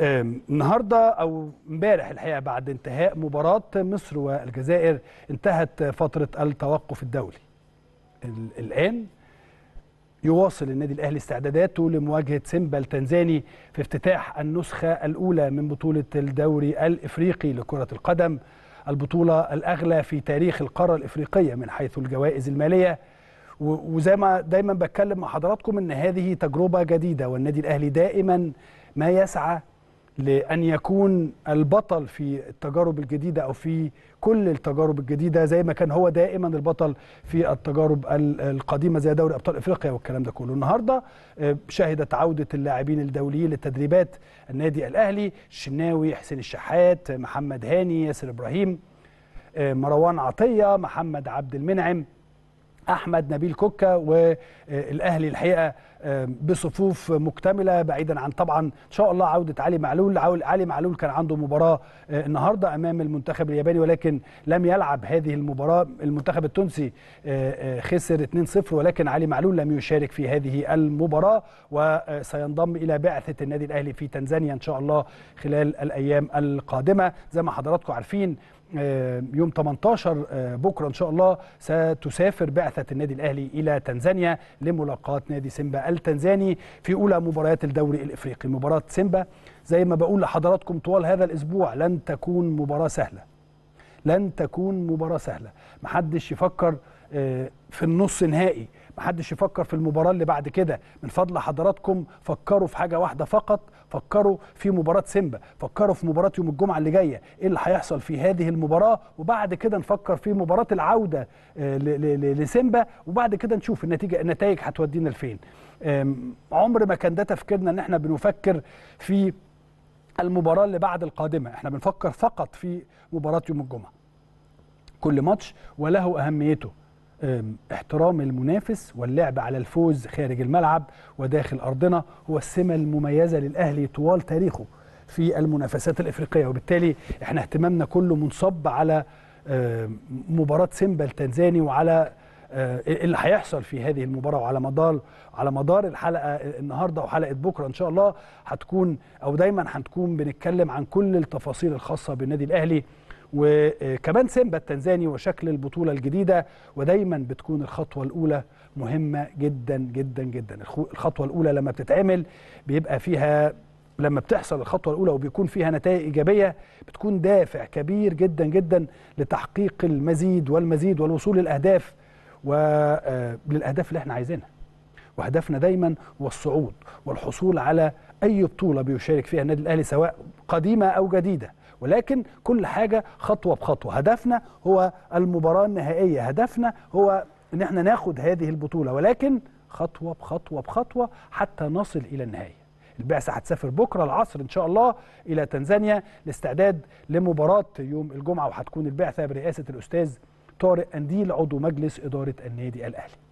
النهارده او امبارح الحقيقه بعد انتهاء مباراه مصر والجزائر انتهت فتره التوقف الدولي الان يواصل النادي الاهلي استعداداته لمواجهه سيمبا التنزاني في افتتاح النسخه الاولى من بطوله الدوري الافريقي لكره القدم البطوله الاغلى في تاريخ القاره الافريقيه من حيث الجوائز الماليه وزي ما دايما بتكلم مع حضراتكم ان هذه تجربه جديده والنادي الاهلي دائما ما يسعى لأن يكون البطل في التجارب الجديدة أو في كل التجارب الجديدة زي ما كان هو دائما البطل في التجارب القديمة زي دوري أبطال إفريقيا والكلام ده كله النهاردة آه، شهدت عودة اللاعبين الدوليين للتدريبات النادي الأهلي الشناوي حسين الشحات محمد هاني ياسر إبراهيم آه، مروان عطية محمد عبد المنعم احمد نبيل كوكا والاهلي الحقيقه آه، بصفوف مكتمله بعيدا عن طبعا ان شاء الله عوده علي معلول علي معلول كان عنده مباراه آه، النهارده امام المنتخب الياباني ولكن لم يلعب هذه المباراه المنتخب التونسي آه، خسر 2-0 ولكن علي معلول لم يشارك في هذه المباراه وسينضم الى بعثه النادي الاهلي في تنزانيا ان شاء الله خلال الايام القادمه زي ما حضراتكم عارفين آه، يوم 18 آه، بكرة إن شاء الله ستسافر بعثة النادي الأهلي إلى تنزانيا لملاقاة نادي سيمبا التنزاني في أولى مباريات الدوري الإفريقي مباراة سيمبا زي ما بقول لحضراتكم طوال هذا الأسبوع لن تكون مباراة سهلة لن تكون مباراه سهله محدش يفكر آه، في النص نهائي محدش يفكر في المباراه اللي بعد كده من فضل حضراتكم فكروا في حاجه واحده فقط فكروا في مباراه سيمبا فكروا في مباراه يوم الجمعه اللي جايه ايه اللي هيحصل في هذه المباراه وبعد كده نفكر في مباراه العوده آه، لسيمبا وبعد كده نشوف النتيجه النتائج هتودينا لفين عمر ما كان ده تفكيرنا ان احنا بنفكر في المباراه اللي بعد القادمه احنا بنفكر فقط في مباراه يوم الجمعه كل ماتش وله أهميته احترام المنافس واللعب على الفوز خارج الملعب وداخل أرضنا هو السمة المميزة للأهلي طوال تاريخه في المنافسات الإفريقية وبالتالي احنا اهتمامنا كله منصب على مباراة سيمبا التنزاني وعلى آه، اللي هيحصل في هذه المباراه وعلى مدار على مدار الحلقه آه، النهارده وحلقه بكره ان شاء الله هتكون او دايما هنكون بنتكلم عن كل التفاصيل الخاصه بالنادي الاهلي وكمان سيمبا التنزاني وشكل البطوله الجديده ودايما بتكون الخطوه الاولى مهمه جدا جدا جدا الخطوه الاولى لما بتتعمل بيبقى فيها لما بتحصل الخطوه الاولى وبيكون فيها نتائج ايجابيه بتكون دافع كبير جدا جدا لتحقيق المزيد والمزيد والوصول للاهداف وللاهداف آه، اللي احنا عايزينها وهدفنا دايما هو الصعود والحصول على اي بطوله بيشارك فيها النادي الاهلي سواء قديمه او جديده ولكن كل حاجة خطوة بخطوة هدفنا هو المباراة النهائية هدفنا هو ان احنا ناخد هذه البطولة ولكن خطوة بخطوة بخطوة حتى نصل إلى النهاية البعثة هتسافر بكرة العصر إن شاء الله إلى تنزانيا لاستعداد لمباراة يوم الجمعة وهتكون البعثة برئاسة الأستاذ طارق أنديل عضو مجلس إدارة النادي الأهلي